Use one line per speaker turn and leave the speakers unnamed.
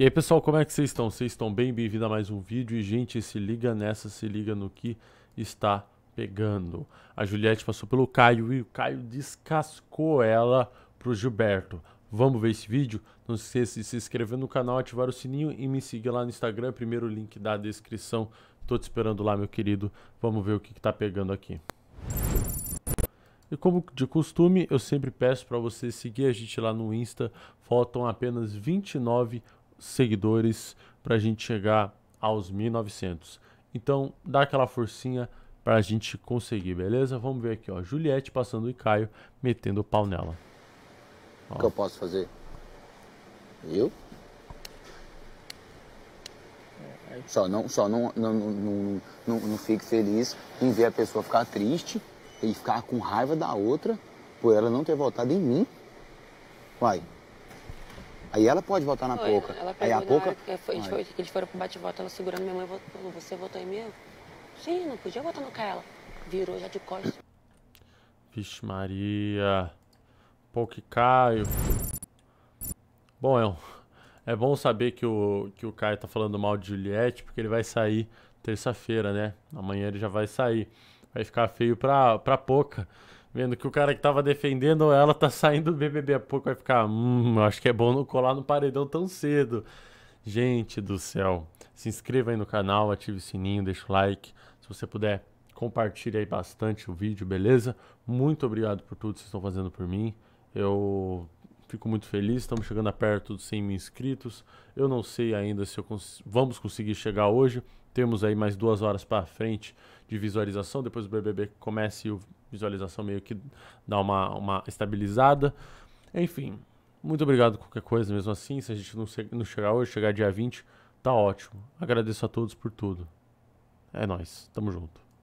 E aí pessoal, como é que vocês estão? Vocês estão bem? Bem-vindo a mais um vídeo e gente, se liga nessa, se liga no que está pegando. A Juliette passou pelo Caio e o Caio descascou ela pro Gilberto. Vamos ver esse vídeo? Não se esqueça de se inscrever no canal, ativar o sininho e me seguir lá no Instagram, primeiro link da descrição. Tô te esperando lá, meu querido. Vamos ver o que, que tá pegando aqui. E como de costume, eu sempre peço para você seguir a gente lá no Insta. Faltam apenas 29 seguidores para a gente chegar aos 1.900. Então, dá aquela forcinha para a gente conseguir, beleza? Vamos ver aqui, ó. Juliette passando e Caio metendo o pau nela. Ó. O que eu posso fazer? Eu? Só não, só não, não, não, não, não fique feliz em ver a pessoa ficar triste e ficar com raiva da outra por ela não ter votado em mim. Vai, Aí ela pode votar na foi, Pouca. Ela aí a Pouca... Hora, foi, eles, foi, eles foram pro bate-volta, ela segurando minha mãe, falou, você votou em mim? Sim, não podia votar no Kaela. Virou já de costas. Vixe Maria. Pouca e Caio. Bom, é, um, é bom saber que o, que o Caio tá falando mal de Juliette, porque ele vai sair terça-feira, né? Amanhã ele já vai sair. Vai ficar feio pra, pra Pouca vendo que o cara que tava defendendo ela tá saindo do BBB a pouco, vai ficar, hum, acho que é bom não colar no paredão tão cedo. Gente do céu, se inscreva aí no canal, ative o sininho, deixa o like, se você puder, compartilhe aí bastante o vídeo, beleza? Muito obrigado por tudo que vocês estão fazendo por mim. Eu fico muito feliz, estamos chegando a perto dos 100 mil inscritos. Eu não sei ainda se cons vamos conseguir chegar hoje. Temos aí mais duas horas para frente de visualização, depois o BBB comece e o visualização meio que dá uma, uma estabilizada. Enfim, muito obrigado qualquer coisa mesmo assim. Se a gente não, não chegar hoje, chegar dia 20, tá ótimo. Agradeço a todos por tudo. É nós, tamo junto.